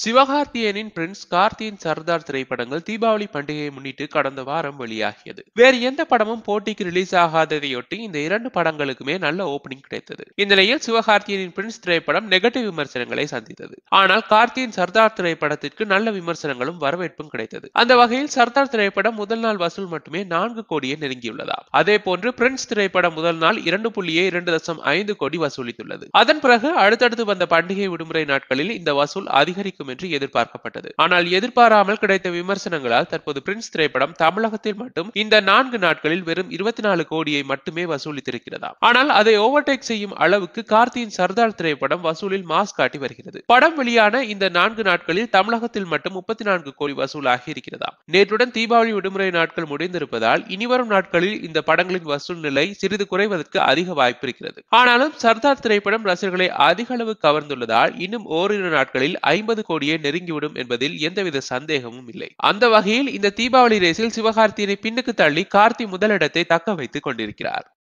சிவகார்த்தியனின் Prince கார்த்தியின் Sardar திரைப்படங்கள் தீபாவளி பண்டிகையை முன்னிட்டு கடந்த வாரம் வெளியாகியது வேறு எந்த படமும் போட்டிக்கு ரிலீஸ் ஆகாததையொட்டி இந்த இரண்டு படங்களுக்குமே நல்ல ஓபனிங் கிடைத்தது இந்நிலையில் சிவகார்த்தியனின் பிரின்ஸ் திரைப்படம் நெகட்டிவ் விமர்சனங்களை சந்தித்தது ஆனால் கார்த்தியின் சர்தார் திரைப்படத்திற்கு நல்ல விமர்சனங்களும் வரவேற்பும் கிடைத்தது அந்த வகையில் சர்தார் திரைப்படம் முதல் நாள் வசூல் மட்டுமே நான்கு கோடியை நெருங்கியுள்ளதா அதே போன்று பிரின்ஸ் திரைப்படம் முதல் நாள் இரண்டு புள்ளியே இரண்டு தசம் ஐந்து கோடி வசூலித்துள்ளது அதன் பிறகு அடுத்தடுத்து வந்த பண்டிகை விடுமுறை நாட்களில் இந்த வசூல் அதிகரிக்கும் இருக்கும் என்று எதிர்பார்க்கப்பட்டது ஆனால் எதிர்பாராமல் கிடைத்த விமர்சனங்களால் தற்போது பிரின்ஸ் திரைப்படம் தமிழகத்தில் மட்டும் இந்த நான்கு நாட்களில் வெறும் இருபத்தி நாலு கோடியை மட்டுமே வசூலித்திருக்கிறதா ஆனால் அதை ஓவர்டேக் செய்யும் அளவுக்கு கார்த்தியின் சர்தார் திரைப்படம் வசூலில் மாஸ் காட்டி வருகிறது படம் வெளியான இந்த நான்கு நாட்களில் தமிழகத்தில் மட்டும் முப்பத்தி நான்கு கோடி வசூலாகி இருக்கிறதா நேற்றுடன் தீபாவளி விடுமுறை நாட்கள் முடிந்திருப்பதால் இனிவரும் நாட்களில் இந்த படங்களின் வசூல் நிலை சிறிது குறைவதற்கு அதிக வாய்ப்பு இருக்கிறது ஆனாலும் சர்தார் திரைப்படம் ரசிகர்களை அதிக அளவு கவர்ந்துள்ளதால் இன்னும் ஓரிரு நாட்களில் ஐம்பது கோடி கோடியே நெருங்கிவிடும் என்பதில் எந்தவித சந்தேகமும் இல்லை அந்த வகையில் இந்த தீபாவளி ரேஸில் சிவகார்த்தியை பின்னுக்கு தள்ளி கார்த்தி முதலிடத்தை தக்க வைத்துக் கொண்டிருக்கிறார்